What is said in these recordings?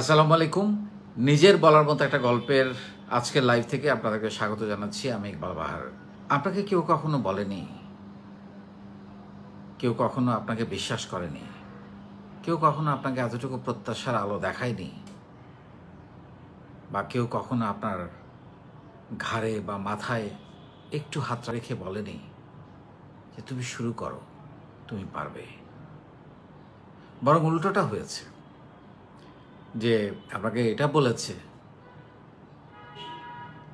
আসসালামু আলাইকুম নিজের বলার মতো একটা গল্পের আজকের লাইভ থেকে আপনাদেরকে স্বাগত জানাচ্ছি আমি ইকবাল বাহার আপনাকে কেউ কখনো বলেনি কেউ কখনো আপনাকে বিশ্বাস করেনি কেউ কখনো আপনাকে এতটুকু প্রত্যাশার আলো দেখায়নি বা কেউ কখনো আপনার ঘাড়ে বা মাথায় একটু হাত রেখে বলেনি যে তুমি শুরু করো তুমি পারবে বরং উল্টোটা হয়েছে যে আপনাকে এটা বলেছে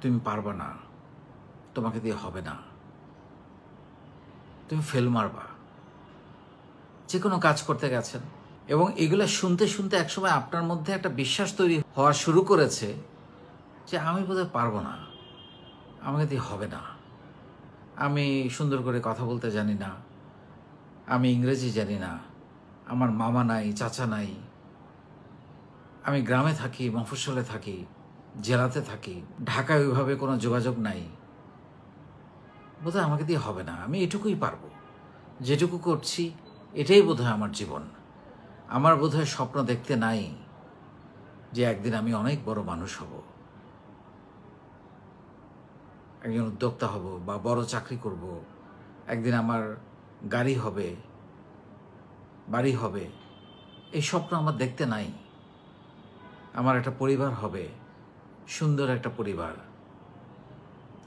তুমি পারবা না তোমাকে দিয়ে হবে না তুমি ফেল মারবা যে কোনো কাজ করতে গেছেন এবং এগুলো শুনতে শুনতে একসময় আপনার মধ্যে একটা বিশ্বাস তৈরি হওয়া শুরু করেছে যে আমি বোধহয় পারবো না আমাকে দিয়ে হবে না আমি সুন্দর করে কথা বলতে জানি না আমি ইংরেজি জানি না আমার মামা নাই চাচা নাই আমি গ্রামে থাকি মফস্বলে থাকি জেলাতে থাকি ঢাকায় ওইভাবে কোনো যোগাযোগ নাই বোধহয় আমাকে দিয়ে হবে না আমি এটুকুই পারবো যেটুকু করছি এটাই বোধহয় আমার জীবন আমার বোধহয় স্বপ্ন দেখতে নাই যে একদিন আমি অনেক বড় মানুষ হব একজন উদ্যোক্তা হব বা বড় চাকরি করব একদিন আমার গাড়ি হবে বাড়ি হবে এই স্বপ্ন আমার দেখতে নাই আমার একটা পরিবার হবে সুন্দর একটা পরিবার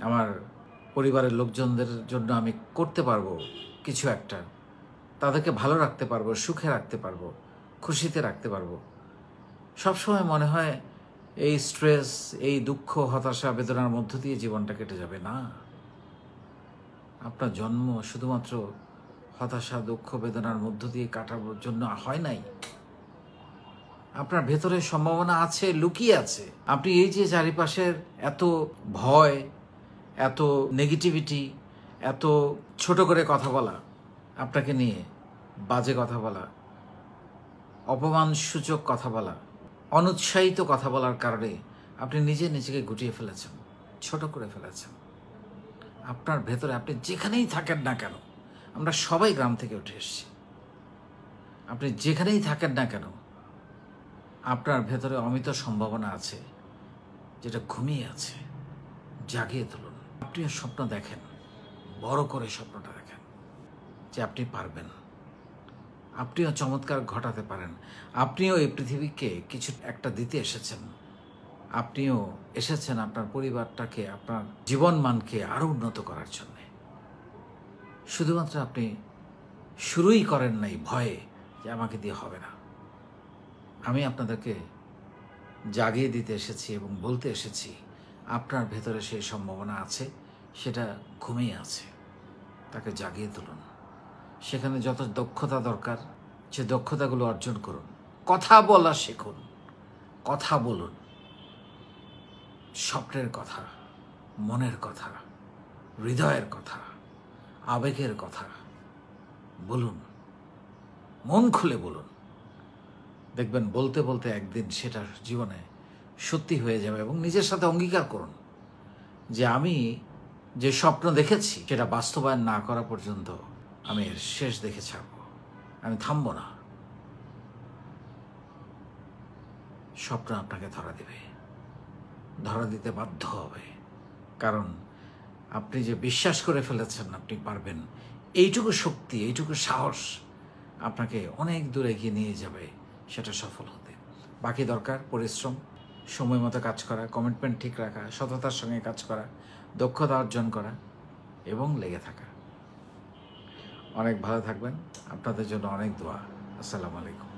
আমার পরিবারের লোকজনদের জন্য আমি করতে পারবো কিছু একটা তাদেরকে ভালো রাখতে পারবো সুখে রাখতে পারবো খুশিতে রাখতে পারবো সবসময় মনে হয় এই স্ট্রেস এই দুঃখ হতাশা বেদনার মধ্য দিয়ে জীবনটা কেটে যাবে না আপনার জন্ম শুধুমাত্র হতাশা দুঃখ বেদনার মধ্য দিয়ে কাটার জন্য হয় নাই আপনার ভেতরে সম্ভাবনা আছে লুকিয়ে আছে আপনি এই যে চারিপাশের এত ভয় এত নেগেটিভিটি এত ছোট করে কথা বলা আপনাকে নিয়ে বাজে কথা বলা অপমানসূচক কথা বলা অনুৎসাহিত কথা বলার কারণে আপনি নিজে নিজেকে গুটিয়ে ফেলেছেন ছোট করে ফেলেছেন আপনার ভেতরে আপনি যেখানেই থাকেন না কেন আমরা সবাই গ্রাম থেকে উঠে এসেছি আপনি যেখানেই থাকেন না কেন আপনার ভেতরে অমিত সম্ভাবনা আছে যেটা ঘুমিয়ে আছে জাগিয়ে তুলুন আপনিও স্বপ্ন দেখেন বড় করে স্বপ্নটা দেখেন যে আপনি পারবেন আপনিও চমৎকার ঘটাতে পারেন আপনিও এই পৃথিবীকে কিছু একটা দিতে এসেছেন আপনিও এসেছেন আপনার পরিবারটাকে আপনার জীবন মানকে আরও উন্নত করার জন্যে শুধুমাত্র আপনি শুরুই করেন নাই ভয়ে যে আমাকে দিয়ে হবে না আমি আপনাদেরকে জাগিয়ে দিতে এসেছি এবং বলতে এসেছি আপনার ভেতরে সেই সম্ভাবনা আছে সেটা ঘুমিয়ে আছে তাকে জাগিয়ে তুলুন সেখানে যত দক্ষতা দরকার সে দক্ষতাগুলো অর্জন করুন কথা বলা শিখুন কথা বলুন স্বপ্নের কথা মনের কথা হৃদয়ের কথা আবেগের কথা বলুন মন খুলে বলুন দেখবেন বলতে বলতে একদিন সেটা জীবনে সত্যি হয়ে যাবে এবং নিজের সাথে অঙ্গীকার করুন যে আমি যে স্বপ্ন দেখেছি সেটা বাস্তবায়ন না করা পর্যন্ত আমি এর শেষ দেখে ছাড়ব আমি থামব না স্বপ্ন আপনাকে ধরা দেবে ধরা দিতে বাধ্য হবে কারণ আপনি যে বিশ্বাস করে ফেলেছেন আপনি পারবেন এইটুকু শক্তি এইটুকু সাহস আপনাকে অনেক দূরে এগিয়ে নিয়ে যাবে সেটা সফল হতে বাকি দরকার পরিশ্রম সময় মতো কাজ করা কমিটমেন্ট ঠিক রাখা সততার সঙ্গে কাজ করা দক্ষতা অর্জন করা এবং লেগে থাকা অনেক ভালো থাকবেন আপনাদের জন্য অনেক দোয়া আসসালামু আলাইকুম